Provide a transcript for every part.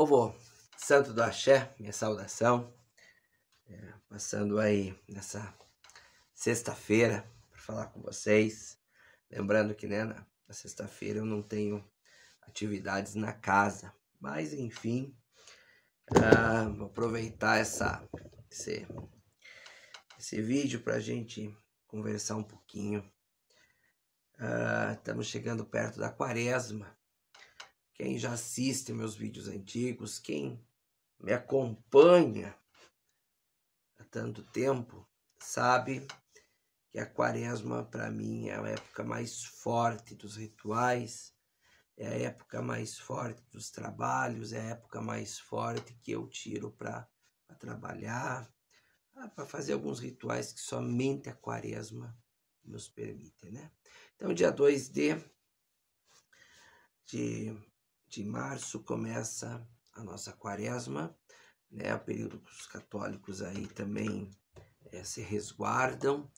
Povo santo do axé, minha saudação. É, passando aí nessa sexta-feira para falar com vocês. Lembrando que né, na, sexta-feira eu não tenho atividades na casa. Mas enfim, ah, vou aproveitar essa, esse, esse vídeo para a gente conversar um pouquinho. estamos ah, chegando perto da quaresma quem já assiste meus vídeos antigos, quem me acompanha há tanto tempo, sabe que a quaresma para mim é a época mais forte dos rituais, é a época mais forte dos trabalhos, é a época mais forte que eu tiro para trabalhar, ah, para fazer alguns rituais que somente a quaresma nos permite, né? Então, dia 2 de, de de março começa a nossa quaresma, né? O período que os católicos aí também é, se resguardam.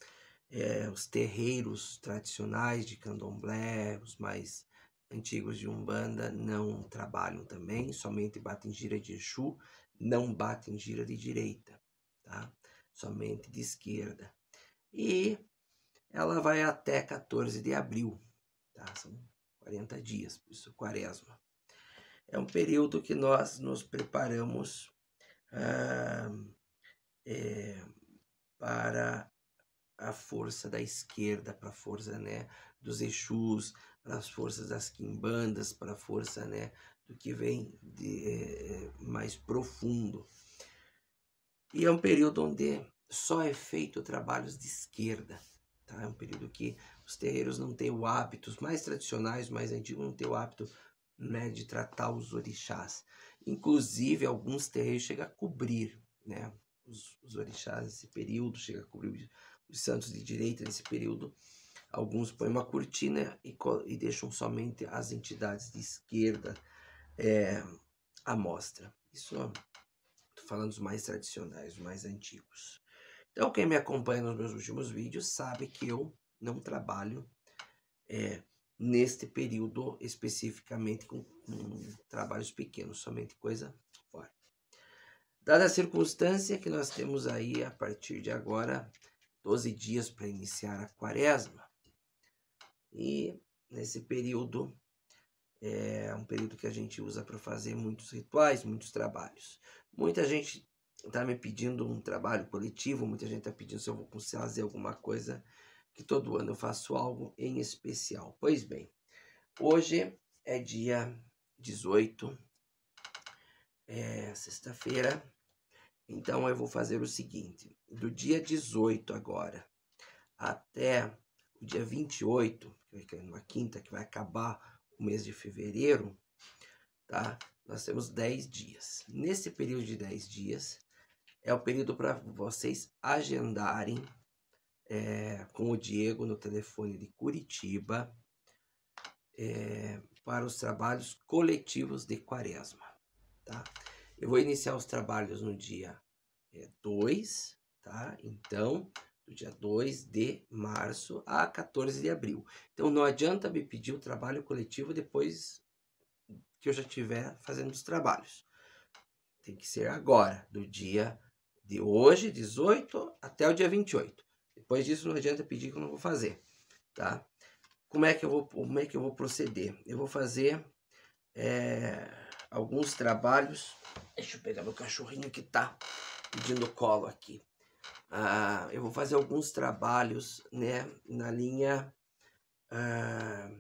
É, os terreiros tradicionais de candomblé, os mais antigos de Umbanda, não trabalham também, somente batem gira de Exu, não batem gira de direita, tá? Somente de esquerda. E ela vai até 14 de abril, tá? São 40 dias, por isso quaresma é um período que nós nos preparamos ah, é, para a força da esquerda, para a força né, dos Exus, para as forças das quimbandas, para a força né, do que vem de, é, mais profundo. E é um período onde só é feito trabalhos de esquerda. Tá? É um período que os terreiros não têm o hábito, os mais tradicionais, os mais antigos, não têm o hábito né, de tratar os orixás. Inclusive, alguns terreiros chegam a cobrir né, os, os orixás nesse período, chega a cobrir os santos de direita nesse período. Alguns põem uma cortina e, e deixam somente as entidades de esquerda é, à mostra. Isso estou é, falando dos mais tradicionais, os mais antigos. Então, quem me acompanha nos meus últimos vídeos sabe que eu não trabalho é, neste período especificamente com, com trabalhos pequenos, somente coisa forte. Dada a circunstância que nós temos aí a partir de agora 12 dias para iniciar a quaresma. E nesse período é um período que a gente usa para fazer muitos rituais, muitos trabalhos. Muita gente está me pedindo um trabalho coletivo, muita gente está pedindo se eu vou fazer alguma coisa que todo ano eu faço algo em especial. Pois bem, hoje é dia 18, é sexta-feira, então eu vou fazer o seguinte: do dia 18 agora até o dia 28, que vai cair numa quinta que vai acabar o mês de fevereiro, tá? Nós temos 10 dias. Nesse período de 10 dias é o período para vocês agendarem é, com o Diego no telefone de Curitiba é, para os trabalhos coletivos de quaresma. Tá? Eu vou iniciar os trabalhos no dia 2, eh, é, tá? Então, do dia 2 de março a 14 de abril. Então, não adianta me pedir o trabalho coletivo depois que eu já estiver fazendo os trabalhos. Tem que ser agora, do dia de hoje, 18, até o dia 28. Depois disso não adianta pedir que eu não vou fazer, tá? Como é que eu vou, como é que eu vou proceder? Eu vou fazer é, alguns trabalhos. Deixa eu pegar meu cachorrinho que tá pedindo colo aqui. Ah, eu vou fazer alguns trabalhos, né, na linha ah,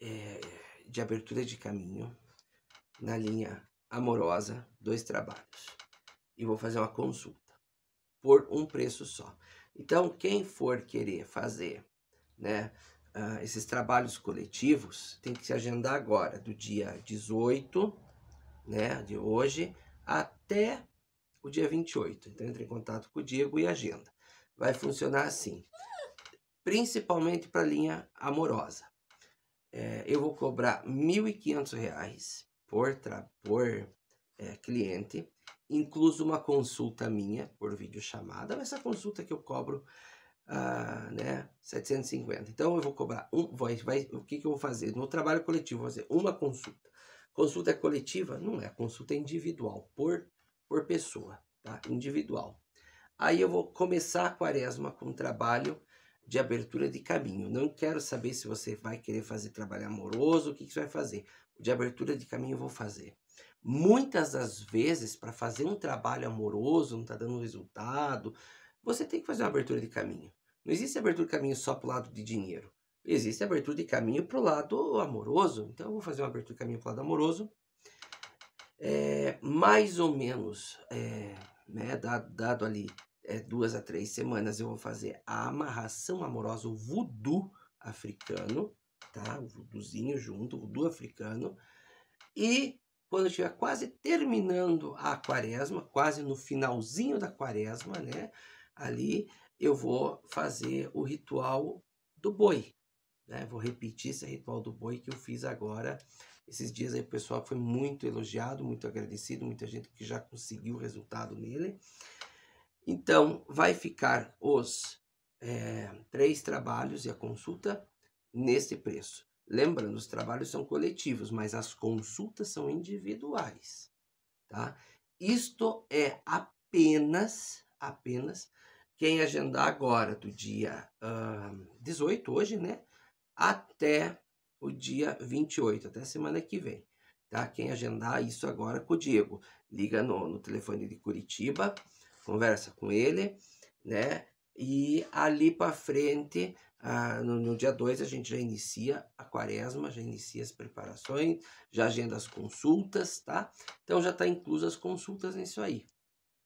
é, de abertura de caminho, na linha amorosa, dois trabalhos. E vou fazer uma consulta por um preço só. Então, quem for querer fazer né, uh, esses trabalhos coletivos, tem que se agendar agora, do dia 18 né, de hoje até o dia 28. Então, entre em contato com o Diego e agenda. Vai funcionar assim, principalmente para a linha amorosa. É, eu vou cobrar R$ 1.500 por, por é, cliente incluso uma consulta minha por videochamada, chamada, essa consulta que eu cobro, uh, né, 750. Então eu vou cobrar um, vai, vai, o que, que eu vou fazer? No trabalho coletivo, vou fazer uma consulta. Consulta coletiva? Não é, consulta individual, por, por pessoa, tá? Individual. Aí eu vou começar a quaresma com um trabalho de abertura de caminho. Não quero saber se você vai querer fazer trabalho amoroso, o que, que você vai fazer. De abertura de caminho eu vou fazer. Muitas das vezes, para fazer um trabalho amoroso, não está dando resultado, você tem que fazer uma abertura de caminho. Não existe abertura de caminho só para o lado de dinheiro. Existe abertura de caminho para o lado amoroso. Então, eu vou fazer uma abertura de caminho para o lado amoroso. É, mais ou menos, é, né, dado, dado ali é, duas a três semanas, eu vou fazer a amarração amorosa, o voodoo africano, tá? O voodoozinho junto, o voodoo africano. E quando estiver quase terminando a quaresma, quase no finalzinho da quaresma, né? Ali eu vou fazer o ritual do boi. Né? Vou repetir esse ritual do boi que eu fiz agora. Esses dias aí o pessoal foi muito elogiado, muito agradecido, muita gente que já conseguiu o resultado nele. Então, vai ficar os é, três trabalhos e a consulta nesse preço. Lembrando, os trabalhos são coletivos, mas as consultas são individuais, tá? Isto é apenas, apenas quem agendar agora do dia uh, ah, 18, hoje, né? Até o dia 28, até semana que vem, tá? Quem agendar isso agora com o Diego, liga no, no telefone de Curitiba, conversa com ele, né? E ali para frente, ah, no, no, dia 2 a gente já inicia a quaresma, já inicia as preparações, já agenda as consultas, tá? Então já está incluso as consultas nisso aí,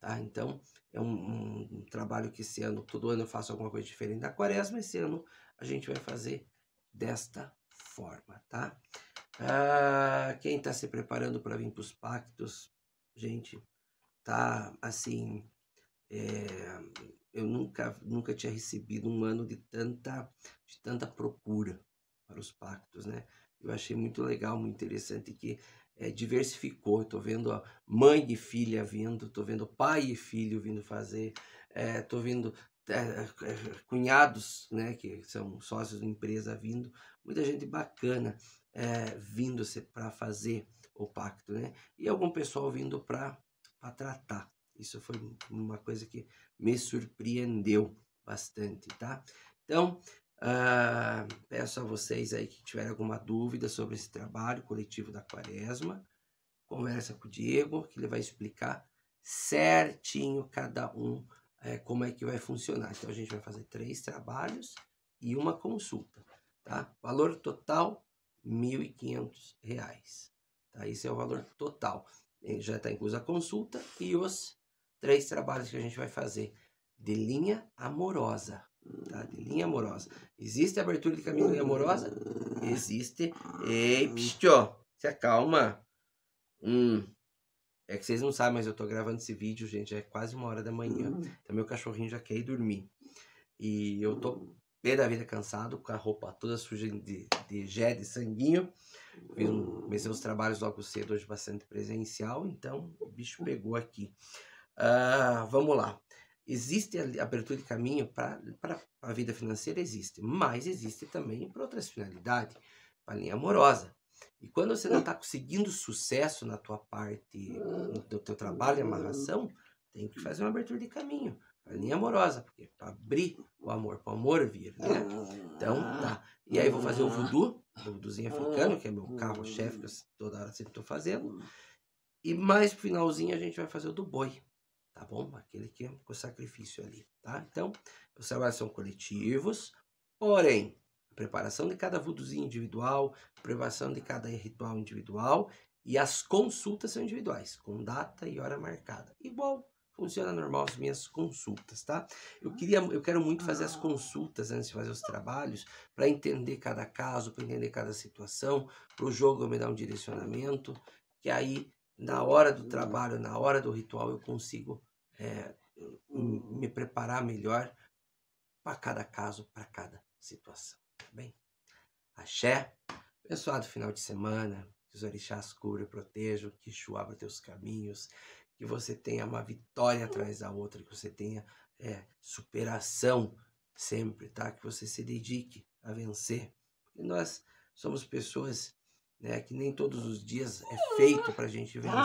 tá? Então é um, um, um, trabalho que esse ano, todo ano eu faço alguma coisa diferente da quaresma, esse ano a gente vai fazer desta forma, tá? Ah, quem está se preparando para vir para os pactos, gente, tá assim é, eu nunca, nunca tinha recebido um ano de tanta, de tanta procura para os pactos, né? Eu achei muito legal, muito interessante que é, diversificou. Estou vendo mãe e filha vindo, estou vendo pai e filho vindo fazer, estou é, vendo é, é, cunhados, né, que são sócios da empresa vindo, muita gente bacana é, vindo para fazer o pacto, né? E algum pessoal vindo para tratar. Isso foi uma coisa que me surpreendeu bastante, tá? Então, Uh, peço a vocês aí que tiverem alguma dúvida sobre esse trabalho coletivo da Quaresma, conversa com o Diego, que ele vai explicar certinho cada um é, como é que vai funcionar. Então a gente vai fazer três trabalhos e uma consulta, tá? Valor total R$ 1.500. Tá? Esse é o valor total. Já está incluso a consulta e os três trabalhos que a gente vai fazer de linha amorosa. Tá? De linha amorosa. Existe abertura de caminho de linha amorosa? Existe. Ei, pistio, se acalma. Hum. É que vocês não sabem, mas eu tô gravando esse vídeo, gente, é quase uma hora da manhã. Hum. Então meu cachorrinho já quer ir dormir. E eu tô pé da vida cansado, com a roupa toda suja de, de gé, de sanguinho. comecei os trabalhos logo cedo, hoje bastante presencial, então o bicho pegou aqui. Ah, vamos lá. Existe a abertura de caminho para a vida financeira? Existe. Mas existe também para outras finalidades, para a linha amorosa. E quando você não está conseguindo sucesso na tua parte, no teu, trabalho amarração, tem que fazer uma abertura de caminho a linha amorosa, porque para abrir o amor, para o amor vir, né? Então, tá. E aí vou fazer o voodoo, o voodoozinho africano, que é meu carro-chefe, que toda hora sempre estou fazendo. E mais pro finalzinho a gente vai fazer o do boi tá bom? Aquele que é o sacrifício ali, tá? Então, os trabalhos são coletivos, porém, a preparação de cada vuduzinho individual, a preparação de cada ritual individual e as consultas são individuais, com data e hora marcada. Igual funciona normal as minhas consultas, tá? Eu queria, eu quero muito fazer as consultas antes de fazer os trabalhos para entender cada caso, para entender cada situação, para o jogo me dar um direcionamento, que aí na hora do uhum. trabalho, na hora do ritual, eu consigo é, me preparar melhor para cada caso, para cada situação. Tá bem? Axé, abençoado final de semana, que os orixás cubram e protejam, que Exu abra teus caminhos, que você tenha uma vitória atrás da outra, que você tenha é, superação sempre, tá? Que você se dedique a vencer. nós somos pessoas né? Que nem todos os dias é feito para a gente vencer.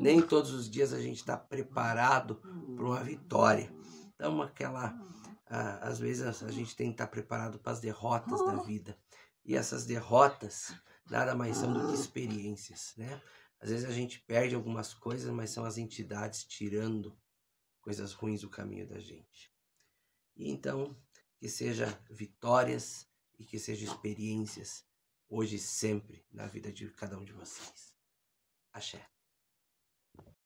Nem todos os dias a gente está preparado para uma vitória. Então, aquela. Ah, às vezes a gente tem que estar tá preparado para as derrotas da uhum. vida. E essas derrotas nada mais são do que experiências, né? Às vezes a gente perde algumas coisas, mas são as entidades tirando coisas ruins do caminho da gente. E então, que seja vitórias e que sejam experiências hoje e sempre na vida de cada um de vocês. Axé.